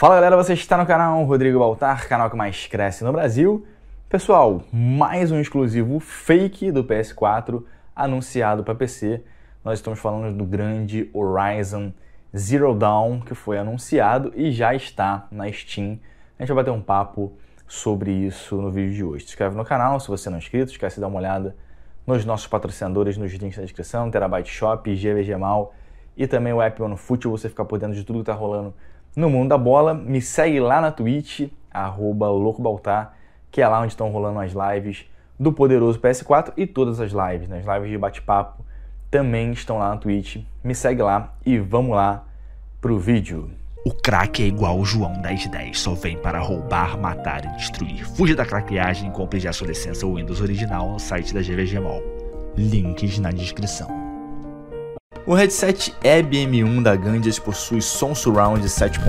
Fala galera, você está no canal Rodrigo Baltar, canal que mais cresce no Brasil. Pessoal, mais um exclusivo fake do PS4 anunciado para PC. Nós estamos falando do grande Horizon Zero Dawn que foi anunciado e já está na Steam. A gente vai bater um papo sobre isso no vídeo de hoje. Se inscreve no canal se você não é inscrito, esquece de dar uma olhada nos nossos patrocinadores, nos links na descrição, Terabyte Shop, GVG Mal e também o app One Fute, você ficar por dentro de tudo que está rolando no Mundo da Bola. Me segue lá na Twitch, arroba loucobaltar, que é lá onde estão rolando as lives do poderoso PS4 e todas as lives, né? as lives de bate-papo também estão lá na Twitch. Me segue lá e vamos lá pro vídeo. O craque é igual o João 1010, só vem para roubar, matar e destruir. Fuja da craqueagem e compre já sua licença Windows original no site da GVG Mall. Links na descrição. O headset EBM1 da Gandias possui som surround 7.1,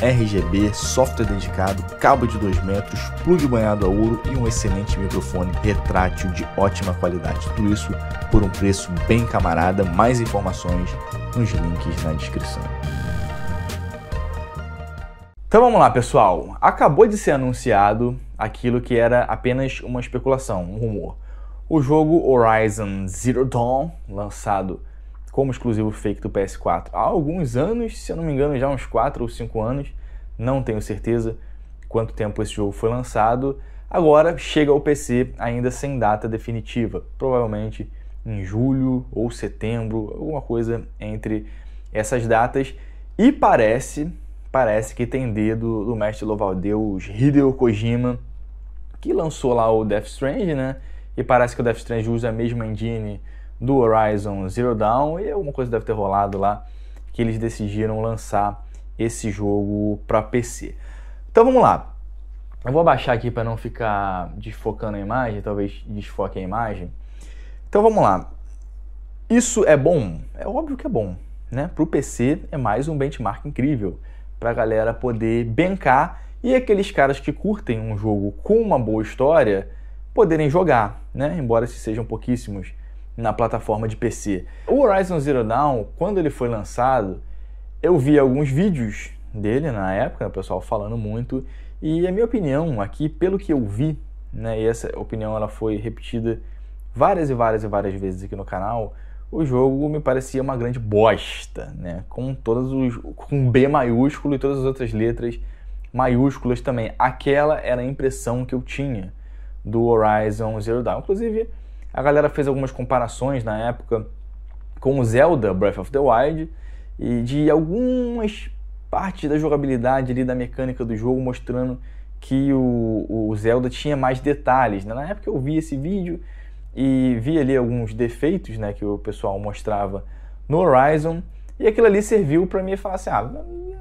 RGB, software dedicado, cabo de 2 metros, plug banhado a ouro e um excelente microfone retrátil de ótima qualidade. Tudo isso por um preço bem camarada. Mais informações nos links na descrição. Então vamos lá, pessoal. Acabou de ser anunciado aquilo que era apenas uma especulação, um rumor. O jogo Horizon Zero Dawn, lançado como exclusivo fake do PS4 há alguns anos, se eu não me engano, já uns 4 ou 5 anos, não tenho certeza quanto tempo esse jogo foi lançado. Agora chega ao PC ainda sem data definitiva, provavelmente em julho ou setembro, alguma coisa entre essas datas. E parece, parece que tem dedo do mestre Lovaldeus Hideo Kojima, que lançou lá o Death Strange, né? E parece que o Death Strange usa a mesma engine do Horizon Zero Dawn e alguma coisa deve ter rolado lá que eles decidiram lançar esse jogo para PC. Então vamos lá. Eu vou abaixar aqui para não ficar desfocando a imagem, talvez desfoque a imagem. Então vamos lá. Isso é bom? É óbvio que é bom, né? Para o PC é mais um benchmark incrível para a galera poder bancar e aqueles caras que curtem um jogo com uma boa história poderem jogar, né? Embora se sejam pouquíssimos na plataforma de PC. O Horizon Zero Dawn, quando ele foi lançado, eu vi alguns vídeos dele na época, o pessoal falando muito, e a minha opinião aqui, pelo que eu vi, né, e essa opinião ela foi repetida várias e várias e várias vezes aqui no canal, o jogo me parecia uma grande bosta, né, com todos os com B maiúsculo e todas as outras letras maiúsculas também. Aquela era a impressão que eu tinha do Horizon Zero Dawn. Inclusive, a galera fez algumas comparações na época com o Zelda Breath of the Wild e de algumas partes da jogabilidade ali da mecânica do jogo mostrando que o, o Zelda tinha mais detalhes. Né? Na época eu vi esse vídeo e vi ali alguns defeitos né, que o pessoal mostrava no Horizon e aquilo ali serviu para mim falar assim, ah,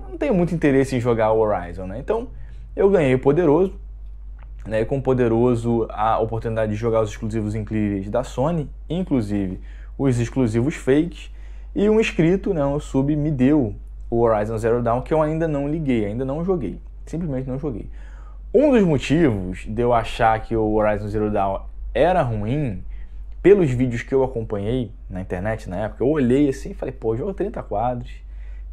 não tenho muito interesse em jogar o Horizon, né? Então eu ganhei o Poderoso, né, com o poderoso a oportunidade de jogar os exclusivos incríveis da Sony, inclusive os exclusivos fakes, e um inscrito, né, um sub, me deu o Horizon Zero Dawn, que eu ainda não liguei, ainda não joguei, simplesmente não joguei. Um dos motivos de eu achar que o Horizon Zero Dawn era ruim, pelos vídeos que eu acompanhei na internet na época, eu olhei assim e falei, pô, jogo 30 quadros,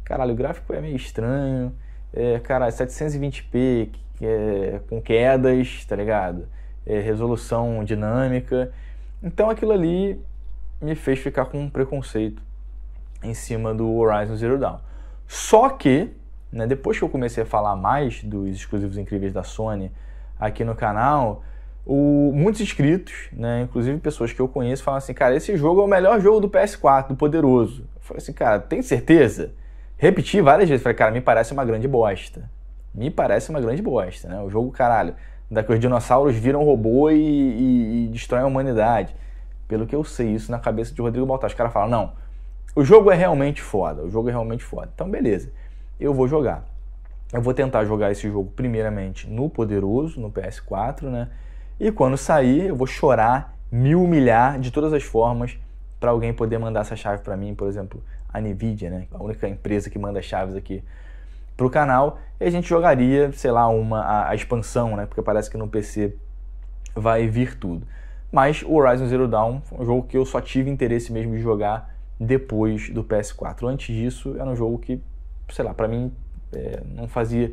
caralho, o gráfico é meio estranho, é, cara, 720p, é, com quedas, tá ligado? É, resolução dinâmica. Então aquilo ali me fez ficar com um preconceito em cima do Horizon Zero Dawn. Só que, né, depois que eu comecei a falar mais dos exclusivos incríveis da Sony aqui no canal, o, muitos inscritos, né, inclusive pessoas que eu conheço, falam assim, cara, esse jogo é o melhor jogo do PS4, do poderoso. Eu falei assim, cara, tem certeza? repeti várias vezes. Falei, cara, me parece uma grande bosta. Me parece uma grande bosta, né? O jogo, caralho, da que os dinossauros viram robô e, e, e destroem a humanidade. Pelo que eu sei, isso na cabeça de Rodrigo Baltar. Os caras falam, não, o jogo é realmente foda, o jogo é realmente foda. Então, beleza, eu vou jogar. Eu vou tentar jogar esse jogo primeiramente no Poderoso, no PS4, né? E quando sair, eu vou chorar, me humilhar de todas as formas para alguém poder mandar essa chave para mim, por exemplo, a Nvidia, né? A única empresa que manda chaves aqui para o canal. E a gente jogaria, sei lá, uma a, a, expansão, né? Porque parece que no PC vai vir tudo. Mas o Horizon Zero Dawn foi um jogo que eu só tive interesse mesmo de jogar depois do PS4. Antes disso, era um jogo que, sei lá, para mim é, não fazia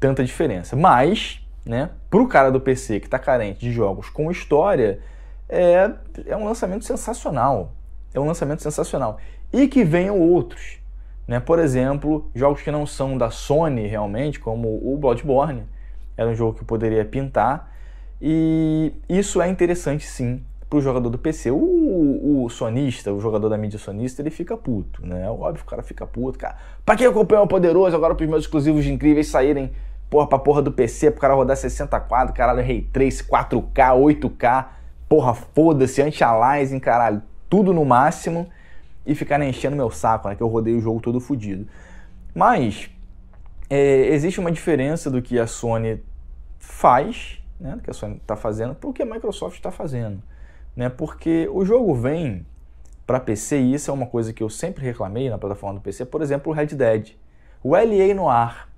tanta diferença. Mas, né? Para o cara do PC que está carente de jogos com história é, é um lançamento sensacional. É um lançamento sensacional. E que venham outros. Né? Por exemplo, jogos que não são da Sony realmente, como o Bloodborne, era um jogo que eu poderia pintar. E isso é interessante sim para o jogador do PC. O, o, sonista, o jogador da mídia sonista, ele fica puto, né? Óbvio, o cara fica puto, cara. Pra que comprei o Poderoso agora para os meus exclusivos incríveis saírem porra pra porra do PC, pro cara rodar 64, caralho, Ray 3, 4K, 8K porra, foda-se, anti-aliasing, caralho, tudo no máximo e ficar enchendo meu saco, né? Que eu rodei o jogo todo fodido. Mas é, existe uma diferença do que a Sony faz, né? Do que a Sony está fazendo, para que a Microsoft está fazendo, né? Porque o jogo vem para PC e isso é uma coisa que eu sempre reclamei na plataforma do PC. Por exemplo, o Red Dead, o LA no ar,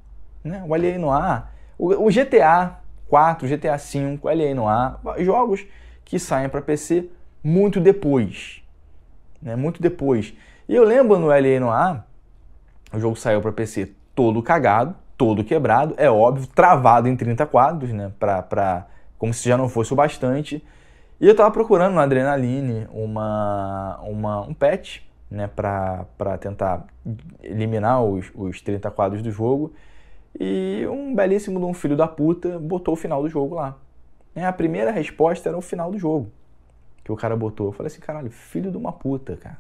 né? O LA no ar, o, o GTA 4, GTA 5, LA no ar, jogos que saem para PC muito depois. Né? Muito depois. E eu lembro no LA no A, o jogo saiu para PC todo cagado, todo quebrado, é óbvio, travado em 30 quadros, né? Pra, pra, como se já não fosse o bastante. E eu tava procurando na Adrenaline uma, uma, um patch, né? Pra, tentar eliminar os, os 30 quadros do jogo. E um belíssimo de um filho da puta botou o final do jogo lá. Né? A primeira resposta era o final do jogo que o cara botou. Eu falei assim, caralho, filho de uma puta, cara.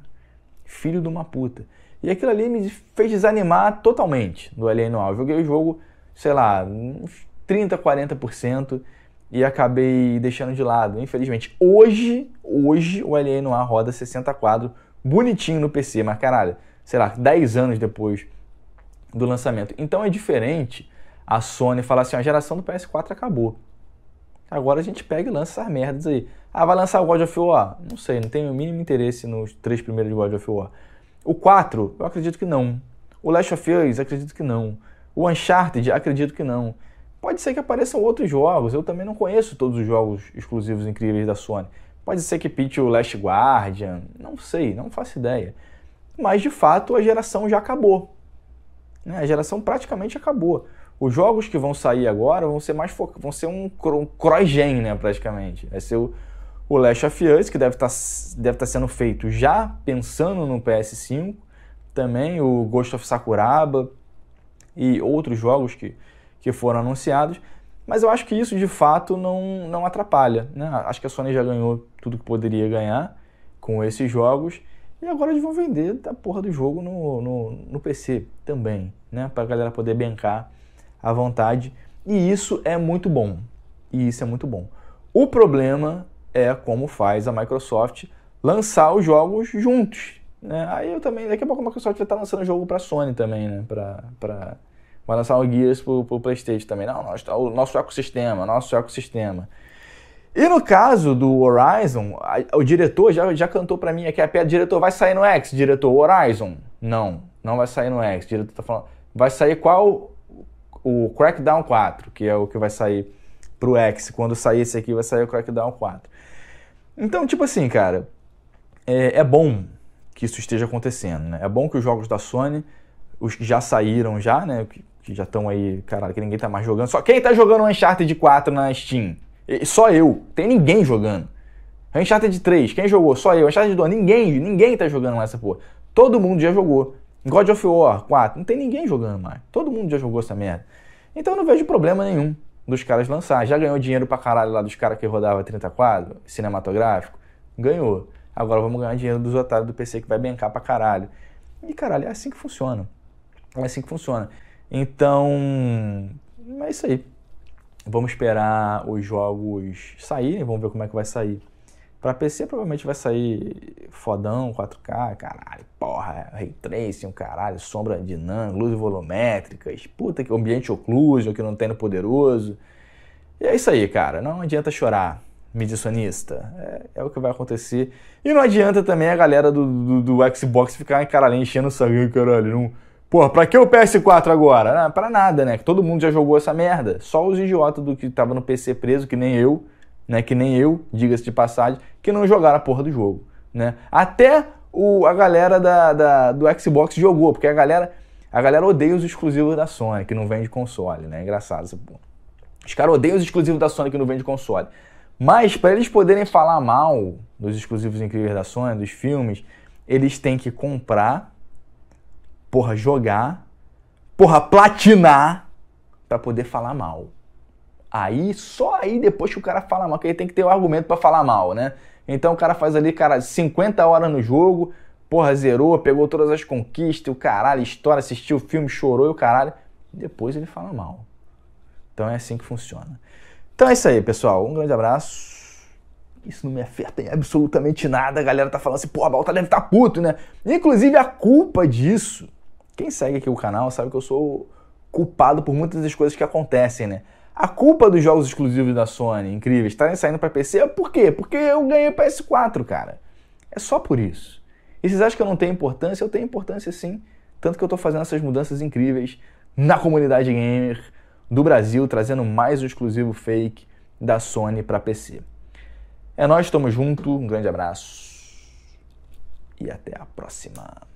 Filho de uma puta. E aquilo ali me fez desanimar totalmente do Alien Noir. Eu joguei o jogo, sei lá, uns 30, 40% e acabei deixando de lado, infelizmente. Hoje, hoje o Alien Noir roda 60 quadros bonitinho no PC, mas caralho, sei lá, 10 anos depois do lançamento. Então é diferente a Sony falar assim, a geração do PS4 acabou. Agora a gente pega e lança essas merdas aí. Ah, vai lançar o God of War? Não sei, não tenho o mínimo interesse nos três primeiros de God of War. O 4, eu acredito que não. O Last of Us, acredito que não. O Uncharted, acredito que não. Pode ser que apareçam outros jogos, eu também não conheço todos os jogos exclusivos incríveis da Sony. Pode ser que pite o Last Guardian, não sei, não faço ideia. Mas de fato a geração já acabou. Né? A geração praticamente acabou os jogos que vão sair agora vão ser mais fo... vão ser um, um cross-gen, né, praticamente. Vai ser o, o Last of Us, que deve estar tá deve tá sendo feito já pensando no PS5, também o Ghost of Sakuraba e outros jogos que, que foram anunciados. Mas eu acho que isso de fato não, não atrapalha. Né? Acho que a Sony já ganhou tudo que poderia ganhar com esses jogos. E agora eles vão vender a porra do jogo no, no, no PC também, né? a galera poder bancar à vontade, e isso é muito bom. E isso é muito bom. O problema é como faz a Microsoft lançar os jogos juntos. Né? Aí eu também, daqui a pouco a Microsoft vai estar lançando jogo para Sony também, né? Pra, pra... Vai lançar o Gears pro, pro PlayStation também. Não, nós, tá, o nosso ecossistema, nosso ecossistema. E no caso do Horizon, a, o diretor já, já cantou para mim aqui a pedra, diretor, vai sair no X, diretor, Horizon. Não, não vai sair no X, diretor tá falando. Vai sair qual o Crackdown 4, que é o que vai sair pro X. Quando sair esse aqui, vai sair o Crackdown 4. Então, tipo assim, cara, é, é bom que isso esteja acontecendo, né? É bom que os jogos da Sony, os que já saíram já, né? Que já estão aí, caralho, que ninguém tá mais jogando. Só quem tá jogando Uncharted 4 na Steam? Só eu. Tem ninguém jogando. Uncharted 3, quem jogou? Só eu. Uncharted 2, ninguém, ninguém tá jogando essa porra. Todo mundo já jogou. God of War 4, não tem ninguém jogando mais. Todo mundo já jogou essa merda. Então eu não vejo problema nenhum dos caras lançar. Já ganhou dinheiro pra caralho lá dos caras que rodava 30 quadros, cinematográfico? Ganhou. Agora vamos ganhar dinheiro dos otários do PC que vai bencar pra caralho. E caralho, é assim que funciona. É assim que funciona. Então, é isso aí. Vamos esperar os jogos saírem, vamos ver como é que vai sair Pra PC provavelmente vai sair fodão, 4K, caralho, porra, ray tracing, caralho, sombra de dinâmica, luz volumétricas, puta que ambiente occlusion que não tem no poderoso. E é isso aí, cara, não adianta chorar, medicionista. É, é o que vai acontecer. E não adianta também a galera do, do, do Xbox ficar, caralho, enchendo o sangue, caralho, não... Porra, pra que o PS4 agora? Não, ah, pra nada, né? Que todo mundo já jogou essa merda. Só os idiotas do que tava no PC preso, que nem eu, né? Que nem eu, diga-se de passagem, que não jogaram a porra do jogo, né? Até o, a galera da, da, do Xbox jogou, porque a galera, a galera odeia os exclusivos da Sony, que não vende console, né? Engraçado essa porra. Os caras odeiam os exclusivos da Sony que não vende console. Mas para eles poderem falar mal dos exclusivos incríveis da Sony, dos filmes, eles têm que comprar, porra, jogar, porra, platinar para poder falar mal. Aí, só aí depois que o cara fala mal, que ele tem que ter um argumento para falar mal, né? Então o cara faz ali, cara, 50 horas no jogo, porra, zerou, pegou todas as conquistas, o caralho, história, assistiu o filme, chorou e o caralho. Depois ele fala mal. Então é assim que funciona. Então é isso aí, pessoal. Um grande abraço. Isso não me afeta em absolutamente nada. A galera tá falando assim, porra a Balta deve tá puto, né? Inclusive, a culpa disso. Quem segue aqui o canal sabe que eu sou culpado por muitas das coisas que acontecem, né? A culpa dos jogos exclusivos da Sony, incríveis, estarem tá saindo para PC, por quê? Porque eu ganhei PS4, cara. É só por isso. E vocês acham que eu não tenho importância? Eu tenho importância sim. Tanto que eu estou fazendo essas mudanças incríveis na comunidade gamer do Brasil, trazendo mais o exclusivo fake da Sony para PC. É nós, estamos junto, um grande abraço e até a próxima.